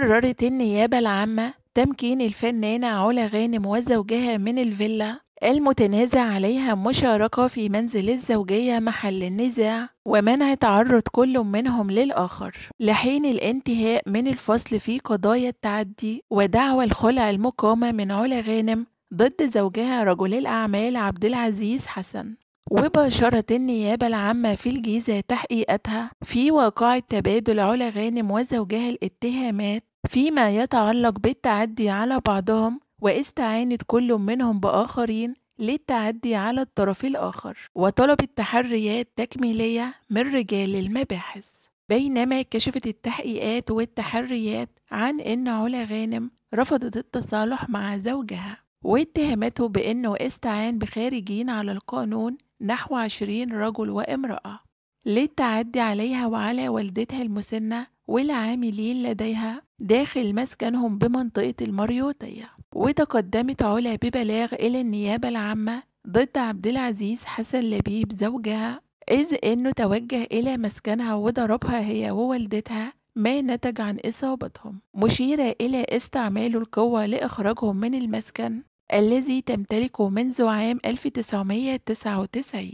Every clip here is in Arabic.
قررت النيابة العامة تمكين الفنانة علا غانم وزوجها من الفيلا المتنازع عليها مشاركة في منزل الزوجية محل النزاع ومنع تعرض كل منهم للآخر لحين الانتهاء من الفصل في قضايا التعدي ودعوى الخلع المقامة من علا غانم ضد زوجها رجل الأعمال عبد العزيز حسن وباشرة النيابة العامة في الجيزة تحقيقاتها في واقعة تبادل علا غانم وزوجها الاتهامات فيما يتعلق بالتعدي على بعضهم واستعانة كل منهم بآخرين للتعدي على الطرف الآخر وطلبت تحريات تكميلية من رجال المباحث بينما كشفت التحقيقات والتحريات عن أن علا غانم رفضت التصالح مع زوجها واتهمته بأنه استعان بخارجين على القانون نحو عشرين رجل وامرأة للتعدي عليها وعلى والدتها المسنة والعاملين لديها داخل مسكنهم بمنطقة المريوطية وتقدمت علا ببلاغ إلى النيابة العامة ضد عبد العزيز حسن لبيب زوجها إذ إنه توجه إلى مسكنها وضربها هي ووالدتها ما نتج عن إصابتهم مشيرة إلى استعمال القوة لإخراجهم من المسكن الذي تمتلكه منذ عام 1999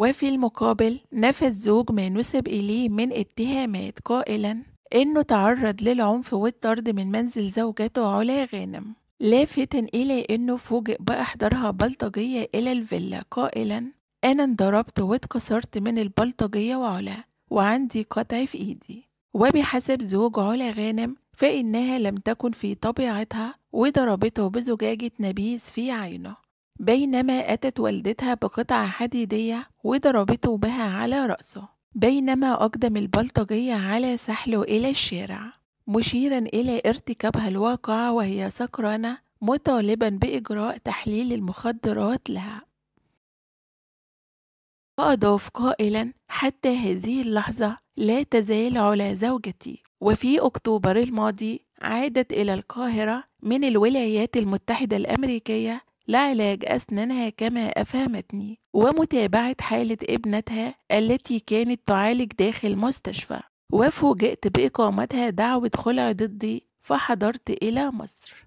وفي المقابل نفى الزوج ما نسب إليه من اتهامات قائلا إنه تعرض للعنف والطرد من منزل زوجته علا غانم لافتا إلى إنه فوجئ بإحضارها بلطجية إلى الفيلا قائلا أنا انضربت واتكسرت من البلطجية وعلا وعندي قطع في إيدي وبحسب زوج علا غانم فإنها لم تكن في طبيعتها وضربته بزجاجة نبيذ في عينه بينما أتت والدتها بقطعة حديدية وضربته بها على رأسه بينما أقدم البلطجية على سحله إلى الشارع مشيرا إلى ارتكابها الواقعة وهي سكرانة مطالبا بإجراء تحليل المخدرات لها وأضاف قائلا حتى هذه اللحظة لا تزال على زوجتي وفي أكتوبر الماضي عادت إلى القاهرة من الولايات المتحدة الأمريكية لعلاج أسنانها كما أفهمتني ومتابعة حالة ابنتها التي كانت تعالج داخل مستشفى وفوجئت بإقامتها دعوة خلع ضدي فحضرت إلى مصر